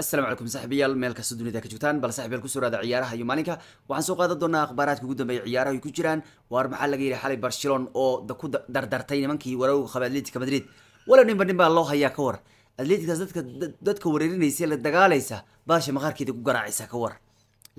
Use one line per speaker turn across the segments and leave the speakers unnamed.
asalaamu calaykum saaxiibayaal meel kasta dunida ka joogtaan bal saaxiibayaal ku soo raada ciyaaraha iyo maalinka waxaan soo qaadan doonaa akhbaaraadka ugu dambeeya ciyaaraha ay ku jiraan waar maxaa laga yidhi xalay barcelon oo ku dardartay nimankii warawga qaba atletica madrid walow ninba nin baa loo hayaa ka war atleticas dadka dadka wareerinaysa la dagaalaysa baasha maqaarkeeda ku garaacaysa ka war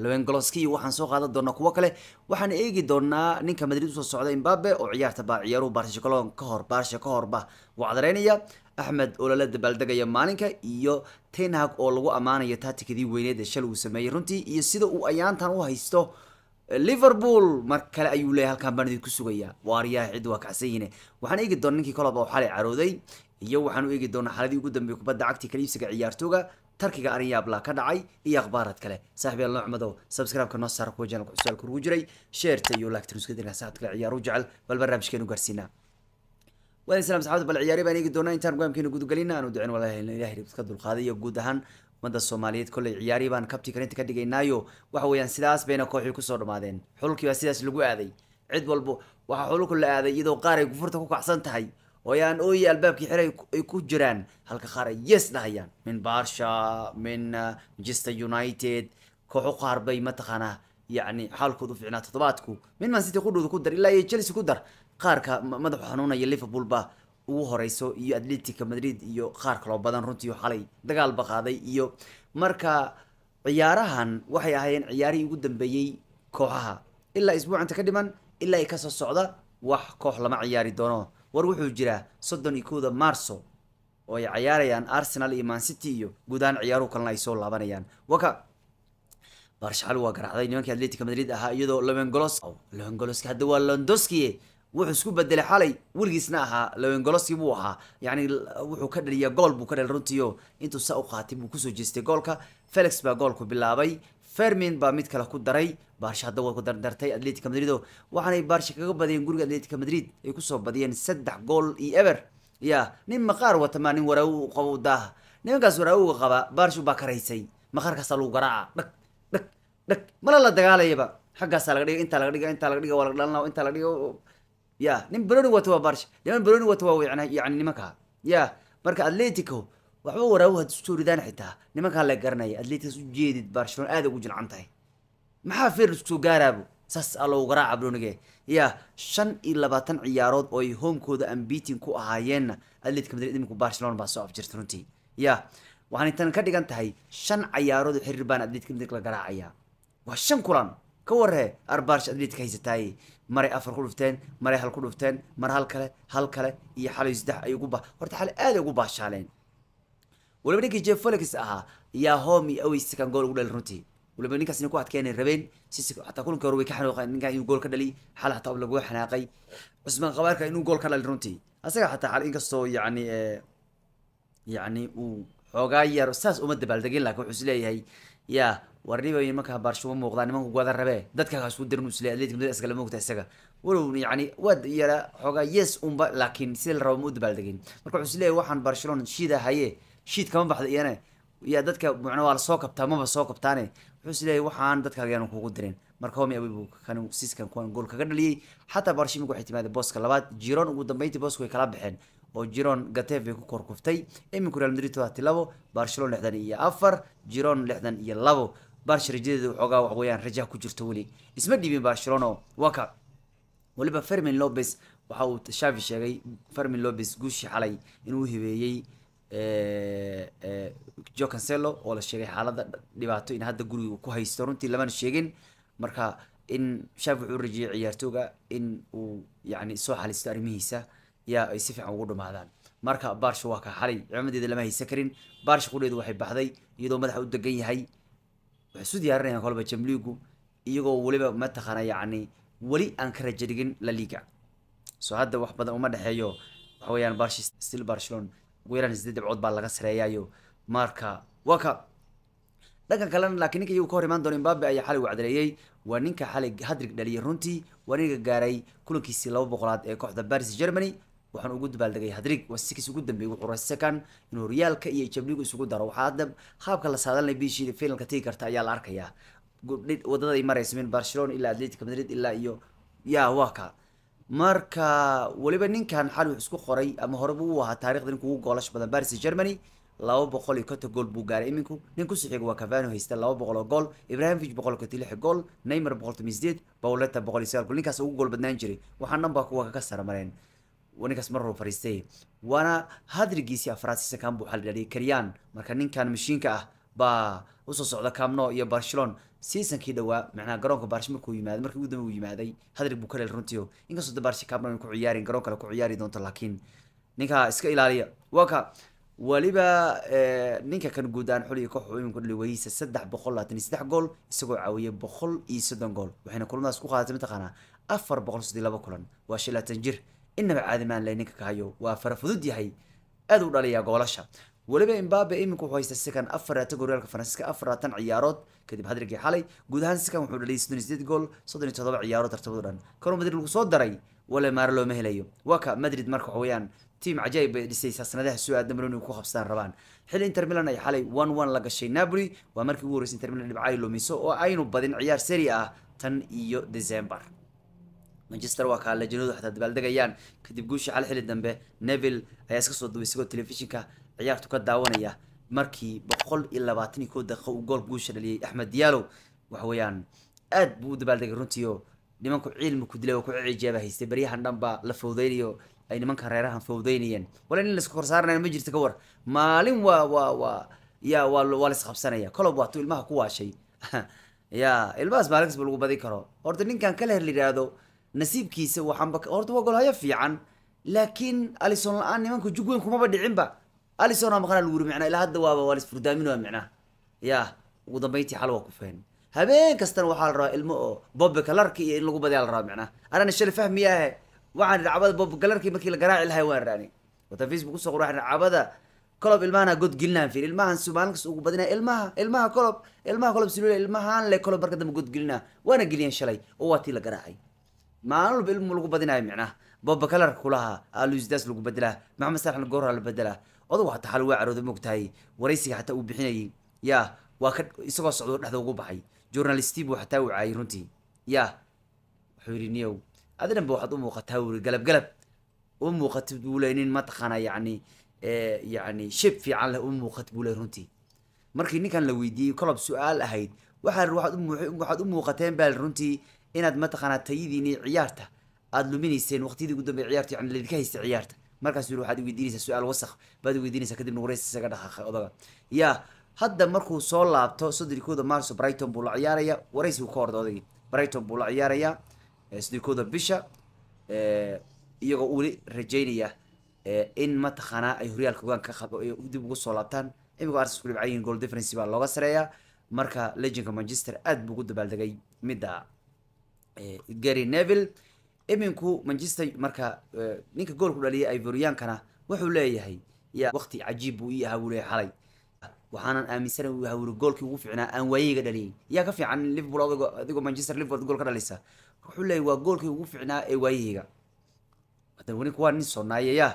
lewengoloski waxaan soo qaadan doonaa kuwo kale waxaan eegi doonaa ninka madrid usoo socda imbabe oo ciyaarta baa ciyaaruhu barcelon ka hor barsha ka horba wacdareynaya axmed oo lala dabaaldegaya maalinka iyo tenhag oo lagu ammaanayo taatikadii weyneed ee shal uu sameeyey runtii iyo sida uu ayaantan u haysto liverpool mar kale ayuu leeyahy halkaan baan idinku sugayaa waaryaha cid waa kacsanyiine eh. waxaan eegi doona ninkii kolaba oo xalay carooday iyo waxaan u eegi doonaa xaladii ugu dambeeyey kubadda cagti kaliibsiga ciyaartooga tarkiga arrin yaabla ka dhacay iyo akhbaarad kale saaxiib yaal nuxmadow subscribe-ka noo saara kuwa janalka cusaalka ugu jiray sheerta iyo laagtiruska saacad kale ciyaaru jecel bal barnaamijkeenu gaarsiinaa waad bal ciyaari baan eegi doonaa intaan gogaamkeena guud ahaan ummadda soomaaliyeed kolley ciyaari baan kabti karinta ka dhigaynaayo waxa weeyaan sidaas bayna kooxii kusoo dhammaadeen xulkii sidaas lagu aaday cid walbo waxaa xulku la aaday iyadoo qaar ay gufurta ku kacsan tahay oo aan albaabkii xere ay ku jiraan halka qaar ay yes dhahayaan min barsha min uh, manchester united kooxu qaar bay mataqaanaa yacni xaalkooda u ficnaa toddobaadku min man city qudhooda ku dar ilaa iyo chelsea ku dar qaarka madaxu xanuunaya liverpool baa ugu horeyso iyo atletica madrid iyo qaar kaloo badan runtii xalay dagaal qaaday iyo marka ciyaarahan waxay ahaayeen ciyaarihii ugu dambeeyey kooxaha ilaa isbuucanta ka dhiman ilaa i kasoo socda wax koox lama ciyaari doono war wuxuu jiraa soddon iyo kowda marso oo ay cayaarayaan arsenal iyo mancity iyo gudaan ahaan ciyaaruhu kalena ay soo laabanayaan waka barshaxal waa garaacday nimankii atletica madrid ahaa iyadoo lewengolos lewengolos hadda waa londoskiye wuxuu isku bedelay xalay weligiisna ahaa lewengolosi buu ahaa yani wuxuu ka dhaliya gool buu ka dhal runtiio intuu saa u qaatay buu kusoo jeestay goolka felix baa goolku bilaabay fermin baa mid kale ku daray barsha hadda waa ku dardartay atletica madrid waxaanay baarsha kaga badiyeen guriga atletica madrid ay kusoo badiyeen saddex gool iyo eber ya nin maqaar watamaa nin waraawo u qabo daah nimankaas waraawowga qaba baarshu baa karaysay maqaarkaasaa lagu garaaca dhag dhag dhag mala la dagaalayaba xaggaasaa laga dhiga intaa laga dhiga intaa laga dhiga waa la dhalana intaa laga dhiga ya nin baroni wata waa barsh niman baroni wata waa wicna yani nimankaa ya marka atletico waxba waraabuha isusoridaan xitaa nimankaa la garanaya atleticas ujeedid barcelona aada ugu jilcan tahay maxaa feer isku soo gaaraabo saas aa garaaca broniga ya shan iyo labaatan ciyaarood oo ay hoomkooda ambiting ku ahaayeenna atletica madrid iminku barcelona baa soo afjirta runtii ya waxaanay tan ka dhigan tahay shan cayaarood oo xiriir baan atletica madrid la garaacaya waa shan kulan ka waree arbaarsha adliidka haysataay maray afar ku dhufteen maray hal ku dhufteen mar hal kale hal kale iyo xalay saddex ay ugu ba horta xale aada ugu baashaaleen waliba ninkii jeff felix ahaa yaa home iyo aweysi kan gool ugu dhalin runtii waliba ninkaas inay ku adkeynay rabeen sisi hataa kulanka hore ka xanooqeen ninkaa inuu gool ka dhaliy xal hataa laguga xanaaqay cusmaan qabaarka inuu gool ka dhalin runtii asaga hataa xal inkastoo yacni eh, yacni uu xoogaa yar saas uma dabaaldegin laakiin wuxuu is yaa warnibay marka habaarshuba muuqdaa nimanku goda rabee dadka hasku darin isle isaga walow yani waad yara xoogaa yes unba laakiin sida la rabo ma u dabaaldegin marka wuxuu isleeyahy waxaan barcelona shiida haye shiid kama baxda iyana ya dadka mucna waa lasoo kabtaa maba soo kabtaane wuxuu isleeyahy waxaan dadkaaga kugu dirin marka homi abibu kan siskan kuwan gool kaga dhaliyey xataa barshimik waxay timaadeen booska labaad jiron ugu dambeyntii boosku way kala baxeen oo jiron gatef bay ku korkuftay iminku real madrid todobatii labo barcelona lixdan iyo afar jiron lixdan iyo labo barsh rajadeeda waxoogaa wax weeyaan raja ku jirto weli isma dhibin barcelona waa ka waliba fermin lopez waxa uu shavi sheegay fermin lopez guushii xalay inuu hibeeyey jo cancelo oo la sheegay xaaladda dhibaato in hadda guriga ku haysto runtii lamana sheegin marka in shavi wuxuu rajiyey ciyaartooga in uu yani soo xalisto arrimihiisa yaa ay si fiican ugu dhamaadaan marka barsh waa ka xalay ciimadeeda lama haysan karin barsh qudheedu waxay baxday iyadoo madaxa u degan yahay waxsu diyaarinayaan kolba jamligu iyagoo weliba mataqaana yacni weli aan ka raja dhigin la liga soo hadda wax badan uma dhexeeyo waxa weeyaan barshi stil barcelon ugu yaran sideed dhibcood baa laga sareeyaayo marka waka ka dhanka kalena laakiin ninka iyagu ka hor imaan doono imbabe ayaa xalay wacdareeyey waa ninka xalay hadrig dhaliyay runtii waa ninka gaaray kulankiisii laba boqolaad ee kooxda baris germany waxaan ugu dabaaldegay hadrig waa ugu dambeeyay wuxuu rasikan inuu horyaalka iyo jabligu isugu daro waxaa qaabka la saadalanay biishii finalka tigi karta ayaa la arkayaa wadadaday maraysa min barcelona ilaa atletico madrid ilaa iyo ya marka weliba ninkan xal isku qoray ama horeba u ahaa taarikhda ninka ugu goolash badan paris saint germany laba boqol iyo konton gool buu gaaray iminku nin ku sixiga waa cavano haysta laba boqol oo gool ibrahimovic boqol iyo konton lix gool neymar boqol toban sideed pauleta boqol iyo sagaal gool ninkaas ugu gool badnaan jiray waxaa dhanbaa kuwa kaga saramareen ninkaas mar raba fariistay waana hadrigiisii afraad siisa kambu la dhaliya karyaan marka ninkan mashiinka ah baa usoo socda camno iyo barcelon seasonkii dhawaa macnaha garoonka barsh markuu yimaaday markii ugu dambe uu yimaaday hadrig buu ka leeli runtiio inkastoo de barshi camno ku ciyaarin garoon kale ku ciyaari doonto laakiin ninkaa iska ilaaliya waa ka eh, ninka kan guud aan xuli kooxu iminku dhali weyhiisa saddex boqol labaatan iyo saddex gool isagoo caawiyay boqol iyo soddon gool waxayna kulamadaas ku qaadatay mataqaanaa afar boqol sodii laba kulan waa shan labaatan jir inaba caadi maan le ninka kahayo waa fara fudud yahay aad u dhaliyaa goolasha weliba imbabe iminku wuxuu haystay sikan afar laatan faransiiska afar ciyaarood kadib hadirgii xalay guud sikan wuxuu dhaliyay soddon iyo gool soddon iyo toddoba ciyaarood tartabado dhan koroo madrid lagu soo daray wale maaro looma helayo waa ka madrid marka waxa weeyaan tiim cajaa'ib bay dhisaysaa sanadaha soo aadan banoon ku habsadaan rabaan xilli inter milan ay xalay one one la gashay napoli waa markii ugu horreysay inter milan dhibco lumiso oo aynu badin ciyaar seri ah tan iyo december manchester waa kaalle janodu xataa dabaaldegayaan kadib guushii xal xili dambe neville ayaa iska soo duway isagoo telefishinka ciyaartu ka daawanaya markii boqol iyo labaatan iyo kow daqiiqo uu gool guusha dhaliyay axmed diyaalo waxa weeyaan aad buu u dabaaldegay runtiio nimanku cilmi ku dilay oo ku cicijeeba haystay baryahan dhan la fowdaynayo ay nimankan reerahan fowdaynayeen wala in laisku korsaaranayo ma jirta ka war maalin waa waa waa ya waa waa laisqabsanaya kolob waatuu ilmaha ku waashay ya ilmahaas maalin kasba lagu badin karo horta ninkan kaleher la yidhaahdo nasiibkiisa waxaanba horta waa golhayo fiican laakiin alison la-aan nimanku jug weyn kumaba dhicinba alisona maqnaa lagu uri micnaa ilaa hadda waaba waa lisfurdaaminaa micnaa ya ugu dambayntii xal waa ku fahmi habeen kastana waxaa la rabaa ilmo oo bob galarki iyo in lagu badayaa la rabaa micnaa anana shalay fahmiyaahe waxaan dhacbada bob galarki markii la garaaci lahay waan raani wata facebook usoo qoray dhacbada kolob ilmahan godgelinaan fiir ilmahan sumaalin ugu badinaa ilmaha ilmaha kolob ilmaha kolob silula ilmahan le kolob marka dambe godgelinaa waana geliyeen shalay oo waa tii la garaacay maalin walba ilmu lagu badinaayo micnaha boba kalarka kulaha aluisdaas ah, lagu bedelaa maxamed salaxna goorha la bedelaa odo waa taxal waa carooda moogtahay waraysiga xataa uu bixinayay ya waa ka isagoo socdo dhexda ugu baxay journalisti xataa uu caayay runtii ya wuxuu yidhi niyow adinan waxaad u muuqataa wuri galab galab u muuqatid buu leey nin mataqaana yacni yacni shib fiican leh u muuqatid buu runtii markii ninkan la weydiiyey kolob su-aal ahayd waxaa waxaad u muuqateen baa runtii inaad mataqaanaa tayadiini ciyaarta aad luminayseen waqtiyadii ugu dambey ciyaarta yani laydinka haysta ciyaarta markaas yuri waxaad weydiinaysaa su-aal wasakh baad weydiinaysaa kadibna waraysi isaga dhaqaaqay odaga yaa hadda markuu soo laabto soddon kooda marso brighton buu la ciyaarayaa waraysi ka orda odagii brighton buu la ciyaarayaa soddon kooda bisha iyagoo weli rajeynaya in mataqaanaa ay horyaalka hogaan ka qabo dib ugu soo laabtaan imika arsenal ku dhibcayihin goal difference baa looga sareeyaa marka legendka manchester aad buu ugu dabaaldegay midda gary neville iminku manchester marka ninka goolku dhaliya ivoriyaankana wuxuu leeyahay ya waqti cajiib buu ii hawulay xalay waxaanan aaminsana uu hawuli goolkii ugu fiicnaa aan waayeyga dhaliyey yaa ka fiican liverpool adigoo adigoo manchester liverpool gool ka dhalisa wuxuu leeyahay waa goolkii ugu fiicnaa ee waayeyga hadan weli kuwaa nin sonnaayeya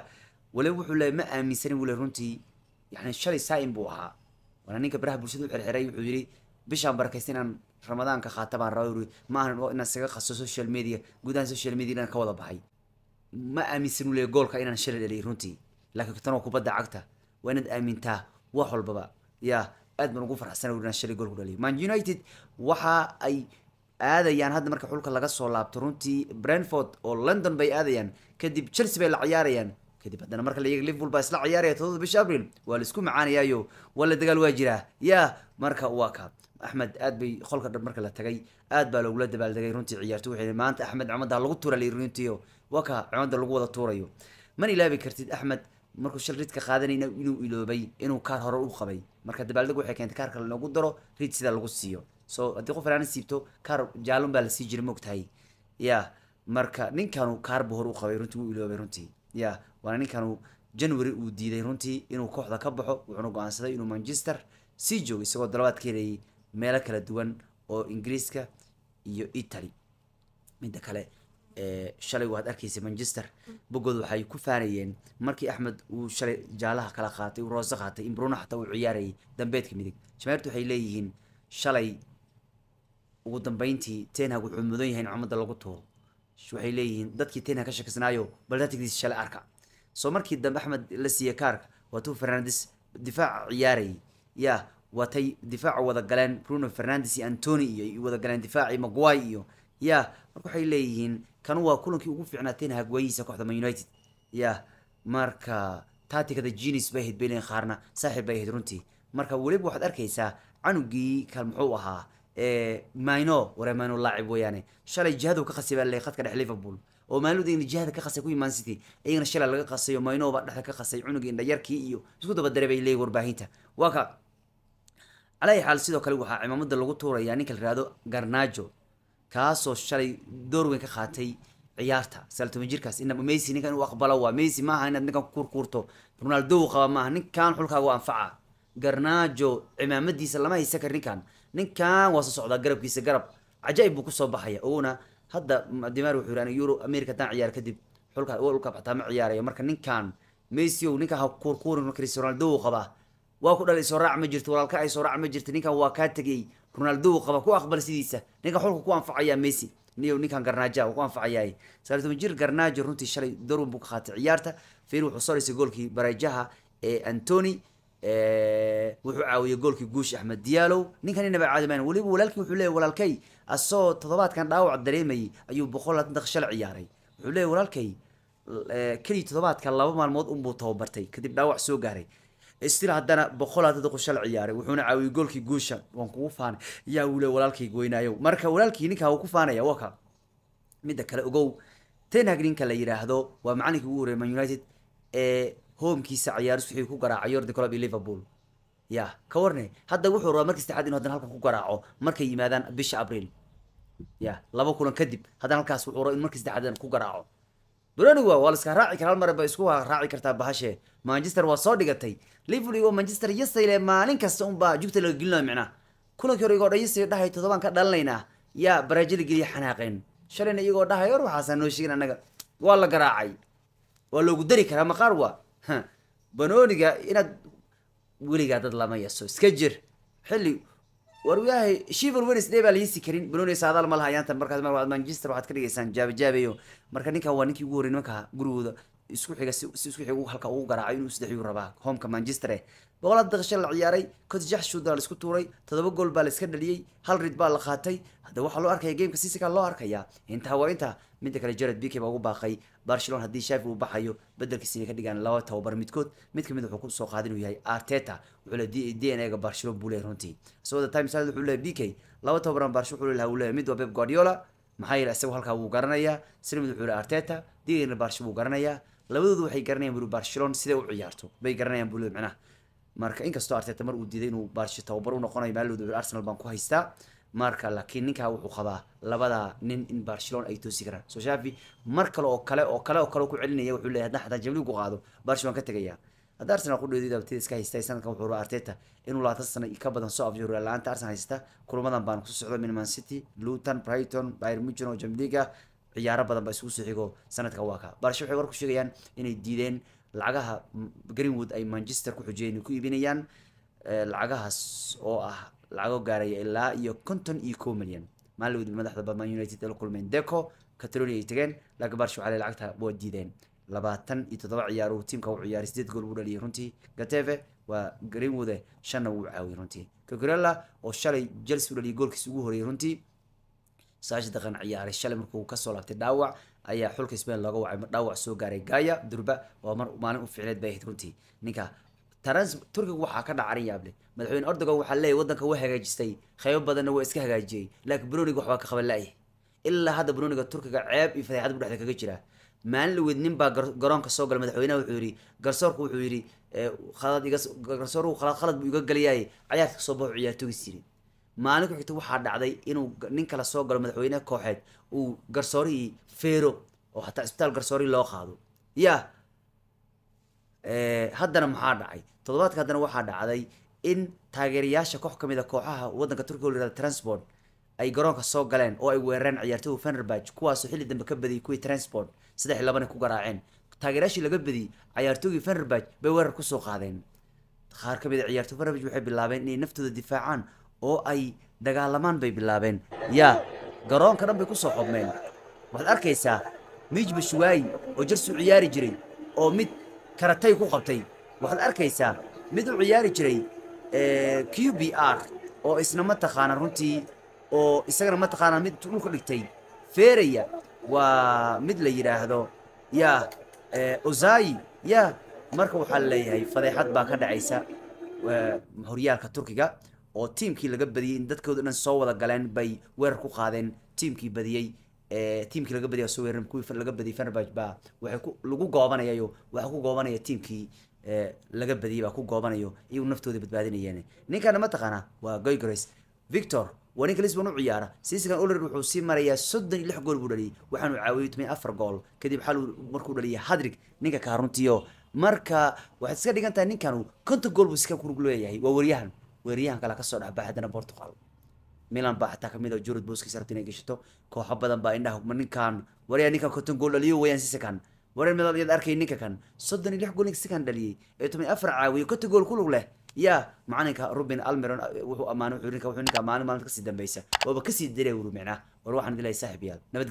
wali wuxuu leeyahy ma aaminsanin wule runtii yani shalay saa-in buu ahaa waana ninka baraha bulshada u xirxiray wuxuu yidhi bishaan barakaysta inaan ramadaanka qaata baan rabaa uri ma ahan inaan isaga qaso social media gudahan social media inaan ka wada baxay ma aaminsan uu goolka inaan shalay dhaliyay runtii laakiin tanoo kubadda cagta waa inaad aamintaa wax walbaba yaa aad baan ugu faraxsana inaan shalay gool dhaliyay man united waxa ay aadayaan hadda marka xulka laga soo laabto runtii brenford oo london bay aadayaan kadib chelsea bay la ciyaarayaan kadib haddana marka la liverpool baa isla ciyaaraya toddoba bisha abril waa la isku macaanayaayo waa la dagaal waa jiraa yaa marka waa kaa axmed aad bay qolka dhan marka la tagay aad baa logula dabaaldegay runtii ciyaartu waxay maanta axmed camadaa lagu tuuralay runtiio waka cumada lagu wada tuurayo mana ilaabi kartid axmed markuu shal ridka qaadanayna inuu iloobay inuu kaar hore u qabay marka dabaaldeg waxay keentay kaar kale loogu daro rid sidaa lagu siiyo so haddii qof fanaana siibto kaar jaalon baa la sii jiray moogtahay ya marka ninkanu kaar buu hore u qabay runtii wuu iloobay runtii ya waana ninkanu january uu diiday runtii inuu kooxda ka baxo wuxuuna go-aansaday inuu manchester sii joogo isagoo dalabaad ka helayay meelo kala duwan oo ingiriiska iyo italy midda kale shalay waad arkaysa manchester bogood waxay ku faanayeen markii axmed uu shalay jaalaha kala qaatay uu roose qaatay in bruno xataa uu ciyaarayay dambeedka midig jameertu waxay leeyihiin shalay ugu dambeyntii tenhag wuxuu mudan yahay in cumadda lagu tuuro waxay leeyihiin dadkii tenhag ka shakisnaayo bal tatigdiisa shalay arka soo markii dambe axmed la siiyey kaarka waatuu fernandes difaaca ciyaarayay yaa watay difaac wada galeen bruno fernandes iyo antony iyo wada galeen difaacii maguay iyo ya marka waxay leeyihiin kanu waa kulankii ugu fiicnaateen hagwaayihiisa kooxda man united ya marka tatikada genis bay ahayd baylen qaarna saaxiib bay ahayd runtii marka weliba waxaad arkaysaa canugii kal muxuu ahaa mino waree laacib weeyaane shalay jihadu ka qasay baa leey khadka dhex liverpool oo maalidu ina jihada ka qasay kuyimaan city iyagana shalay laga qasay oo mino baa dhexda ka qasay cunugii indhayarkii iyo isku daba daray bay leeyihin warbaahinta waa ka calaayi xaal sidoo kale waxaa cimaamada lagu tuuraya ninka la yihahdo garnajo kaasoo shalay door weyn ka qaatay ciyaarta sagaal jirkaas in messi ninkan inu aqbalo waa messi maaha inaad ninkan kukurkuurto ronaldo u qaba maaha ninkan xulkaaga waa anfaca garnajo cimaamadiisa lama haysan kar ninkan ninkan waa soo socdaa garabkiisa garab cajaaib buu kusoo baxaya owna hadda dimar wuxuu yiri euro america haddaan ciyaar kadib xulka xataa ma ciyaarayo marka ninkan messi ow ninka ha kuurkuurin cristiano ronaldo u qabaa waa ku dhalay soo ma jirto walaalka ay soo ma jirta ninkan waa kaa tegey ronaaldo qaba ku aqbal sidiisa ninkan xulka ku anfacaya messi niyo ninkan garnaaja ku anfacayaa sagaal jir garnaajo runtii shalay dorwan buu ka qaatay ciyaarta fiir wuxuu soo dhaysay goolkii barajaha ee antony wuxuu caawiyey goolkii guush axmed diyaalow ninkan inaba caadi mayna weliba walaalkii wuxuu leeyahy walaalkay asoo toddobaadkan dhaawac dareemayay ayuu boqol labaatan daqiiq shalay ciyaaray wuxuu leeyahy walaalkay keliya toddobaadka laba maalmood unbuu tababartay kadib dhaawac soo gaaray istil eh, haddana boqolaad dadku shal ciyaaray wuxuuna caawiyey goolkii guusha waan kugu faanay yaa wule walaalkay goynaayo marka walaalkii ninka wuu ku faanaya waa ka midda kale ogow tenhag ninka la yidhaahdo waa macalinkii ugu horreeyay man united ee hoomkiisa ciyaaris wixii ku garaacay yordi club iyo liverpool ya ka warne hadda wuxuu rabaa markii saddexaad inuu haddana halkan ku garaaco markay yimaadaan bisha abriil ya laba kulan kadib haddana halkaas wuxuu rabaa in markii saddexaad ku garaaco brnua waa la iskaa raaci kara hal isku raaci kartaa bahashe manchester waa soo dhigatay liverpool waa manchester yesayle maalin kasta unbaa jugta laga gelinayo micnaha kulankii hore iyagoo dhan yesayle dhahay toddobaan ka dhalinaynaa yaa baraajada geliya xanaaqeen shalayna iyagoo dhahay or waxaasaa noo sheegin annaga waa la garaacay waa loogu dari karaa maqaar waa banooniga inaad weligaa dad lama yeso iska jir xilli warwaahay shiver day baa la karin banooni saadaal ma laha ayaanta markaas mar waad manchester waxaad ka dhigaysaan jaabajaabeeyo marka ninkan waa ninkii ugu horreyn markaa gurigooda isku xiga si isku xiga halka ugu garaacay inuu saddex yuu rabaa homeka manchester eh boqolaad daqiisha la ciyaaray cote jaxshuudna laisku tuuray todoba gool baa la iska dhaliyey hal rid baa la qaatay hadda waxaa loo arkaya geemka sisika loo arkaya intaa waa intaa midda kale jared bk baa ugu baaqay barcelona haddii shaafi uu baxayo bedelkiisa ka dhigaan laba tababar midkood mid kamid wuxuu ku qaaday inuu yahay arteta wuxuu leeyahay dna ga barcelona buu leeyahay runtii isagoo times wuxuu leeyahay bk laba tababaran barcelona wuxuu leeyahay uu leeyahay mid waa pep guardiola maxaa yeelay isagu halkaa wuu garanayaa sida mid wuxuu leeyahay arteta digana barcelona wuu garanayaa labadoodu waxay garanayaan buu barcelona siday u ciyaarto bay garanayaan buu leeyahay macnaha marka inkastoo arteta mar uu diiday inuu barshi tababar unoqonayo maalodoo arsenal baan ku haystaa marka laakiin ninkaa wuxuu qabaa labada nin in barcelona ay toosi karaan soo shaafi mar kale oo kale oo kale oo kale ku celinaya wuxuu leeyahay haddaan xataa jabligu qaado barshi waan ka tegayaa hadda arsenal ku dhoodid abtida iska haystay sanadkan wuxuu rabaa arteta inuu laatan sano ka badan soo afjo la-aanta arsenal haysta kulamadan baan kusoo socda min city luton brighton bayern munchen oo jamliga ciyaaro badan ba isugu soo xigo sanadka waa ka waxay war ku sheegayaan inay diideen lacagaha greenwood ay manchester ku xujiyeen ku iibinayaan eh, lacagahaas oo ah lacago gaaraya ilaa iyo konton iyo ko milyan maalin madaxda badman united ee la kulmeen deco catalonia ay tageen laakiin barshacale lacagta waa diideen labaatan iyo toddoba ciyaaro tiimka u ciyaaray sideed gool buu dhaliyay runtii gateve waa greenwoode shanna wuu caawiyay runtii cocorella oo shalay jels u dhaliyay goolkiis ugu horreeyay runtii sagashan daqiiqan ciyaaray shalay markuu kasoo laabtay dhaawac ayaa xulka sbain looga wacay dhaawac soo gaaray gaya durba oo mar maalin u ficneed bay ahayd runtii ninka turkiga waxaa ka dhacarin yaable madaxweyne erdogan waxaa leeyahy waddanka waa hagaajistay kheybo badanna waa iska hagaajiyey laakiin broniga waxbaa ka qaban ilaa hadda broniga turkiga ceeb iyo fadeexad bu dhexda kaga jiraa maalin lawed nin baa garoonka soo galay madaxweynaha wuxuu yidhi garsoorku wuxuu yidhi khalad iga garsoorku khalad khalad buu iga galayahay cayaarka soo baxu ciyaartoogiis yidhi maalin xigta waxaa dhacday inuu nin kale soo galo madaxweyne kooxeed uu garsoorihii feero oo hataa isbitaal garsoorihi loo qaado ya eh, haddana maxaa dhacay toddobaadka haddana waxaa dhacday in taageerayaasha koox ka mid ah kooxaha waddanka turkiga la yihahda transport ay garoonka soo galeen oo ay weerareen ciyaartoygu fenerbach kuwaasoo xilli dambe ka badiyay kuwii transport saddex iyo labana ku garaaceen taageerayaashii laga badiyey ciyaartoygii fenerbach bay weerar kusoo qaadeen qaar ka mid a ah ciyaartoy fenerbach waxay bilaabeen inay naftooda difaacaan oo ay dagaalamaan bay bilaabeen yaa garoonka dhan bay ku soo xubmeen waxaad arkaysaa miij bashuwaayi oo jersu ciyaari jiray oo mid karatay ku qabtay waxaad arkaysaa mid u ciyaari jiray eh, q b r oo isna mataqaanaa runtii oo isagana mataqaanaa mid dhulka dhigtay feeraya waa mid la yidhaahdo yaa eh, ozayi yaa marka waxaa leeyahay fadeexad baa ka dhacaysa eh, horyaalka turkiga oo tiimkii laga badiyey in dadkooda dhan soo wada galeen bay weerar ku qaadeen tiimkii badiyey tiimkii laga badiyay soo weerar kuwii laga badiyey Fenerbahce baa waxay ku lagu goobanayo waxa ku goobanaya tiimkii eh, laga badiyey baa ku goobanayo iyagu naftooda badbaadinayeen ninkana ma taqaana waa Goy Victor waa ninka Lisbon u ciyaara siiskan Oler wuxuu sii marayaa 36 gool buu dhaliyay waxaanu caawiyay 84 gool kadib xal markuu dhaliyay Hadrick ninka kaaruntiyo marka waxaad iska dhigantaa ninkanu konton gool buu iska ku waa waryahan weeryahan kale kasoo dhexbaxa haddana portugal milan baa xataa kamid ah jurud booskiisa rabta inay geshato kooxo badan baa indhaha ma ninkan waryaa ninkan konton gool dhaliyo weeyaan sisekan wareen medal yaad arkay ninka kan soddon iyo lix gool ninka sisekan dhaliyey ee toban afar caawiyo konton gool ku lug leh yaa macalinka rubin almeron ah, wuxuu ammaanay wuxuu ninka maalin maalinta kasii dambeysa waaba kasii diray wuru micnaa ah. war waxaan dilay saaxiib yaal